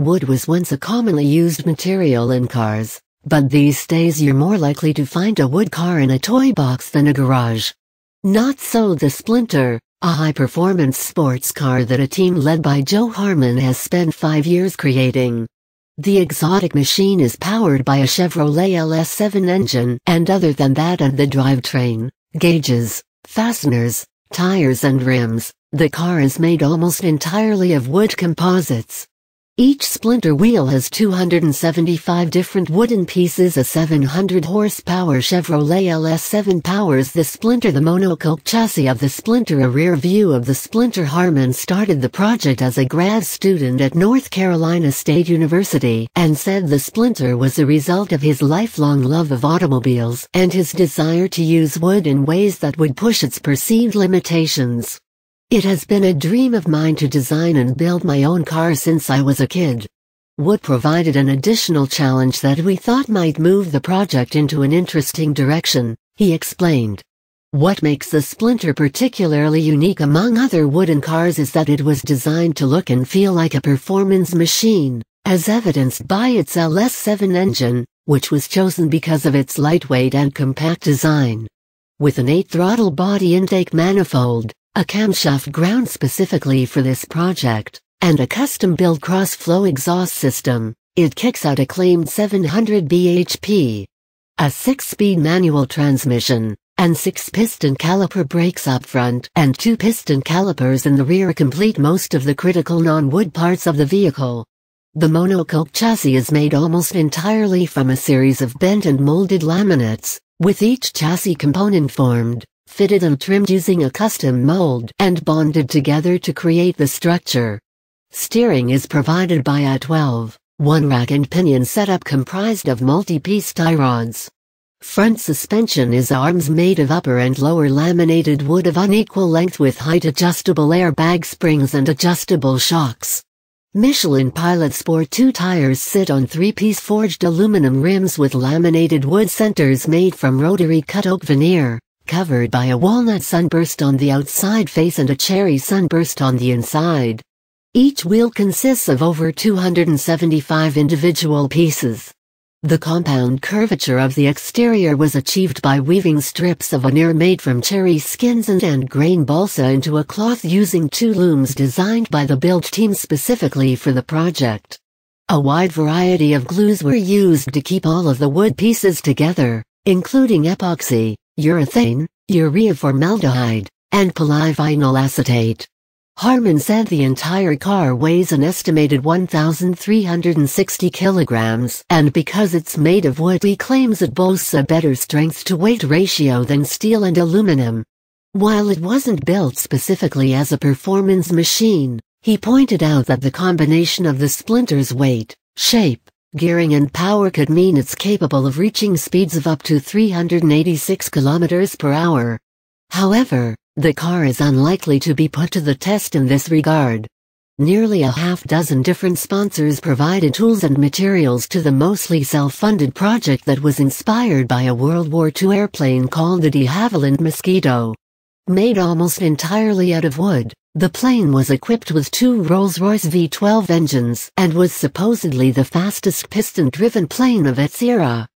Wood was once a commonly used material in cars, but these days you're more likely to find a wood car in a toy box than a garage. Not so the Splinter, a high-performance sports car that a team led by Joe Harmon has spent five years creating. The exotic machine is powered by a Chevrolet LS7 engine and other than that and the drivetrain, gauges, fasteners, tires and rims, the car is made almost entirely of wood composites. Each splinter wheel has 275 different wooden pieces. A 700 horsepower Chevrolet LS7 powers the splinter. The monocoque chassis of the splinter. A rear view of the splinter. Harmon started the project as a grad student at North Carolina State University and said the splinter was the result of his lifelong love of automobiles and his desire to use wood in ways that would push its perceived limitations. It has been a dream of mine to design and build my own car since I was a kid. Wood provided an additional challenge that we thought might move the project into an interesting direction, he explained. What makes the Splinter particularly unique among other wooden cars is that it was designed to look and feel like a performance machine, as evidenced by its LS7 engine, which was chosen because of its lightweight and compact design. With an 8-throttle body intake manifold, a camshaft ground specifically for this project, and a custom-built cross-flow exhaust system. It kicks out a claimed 700 bhp, a 6-speed manual transmission, and 6-piston caliper brakes up front and 2-piston calipers in the rear complete most of the critical non-wood parts of the vehicle. The monocoque chassis is made almost entirely from a series of bent and molded laminates, with each chassis component formed fitted and trimmed using a custom mold and bonded together to create the structure. Steering is provided by a 12, one rack and pinion setup comprised of multi-piece tie rods. Front suspension is arms made of upper and lower laminated wood of unequal length with height adjustable airbag springs and adjustable shocks. Michelin Pilot Sport 2 tires sit on three-piece forged aluminum rims with laminated wood centers made from rotary cut oak veneer covered by a walnut sunburst on the outside face and a cherry sunburst on the inside. Each wheel consists of over 275 individual pieces. The compound curvature of the exterior was achieved by weaving strips of veneer made from cherry skins and, and grain balsa into a cloth using two looms designed by the build team specifically for the project. A wide variety of glues were used to keep all of the wood pieces together, including epoxy, urethane, urea formaldehyde, and polyvinyl acetate. Harmon said the entire car weighs an estimated 1,360 kilograms, and because it's made of wood he claims it boasts a better strength-to-weight ratio than steel and aluminum. While it wasn't built specifically as a performance machine, he pointed out that the combination of the splinter's weight, shape, Gearing and power could mean it's capable of reaching speeds of up to 386 km per hour. However, the car is unlikely to be put to the test in this regard. Nearly a half dozen different sponsors provided tools and materials to the mostly self-funded project that was inspired by a World War II airplane called the de Havilland Mosquito. Made almost entirely out of wood, the plane was equipped with two Rolls-Royce V12 engines and was supposedly the fastest piston-driven plane of its era.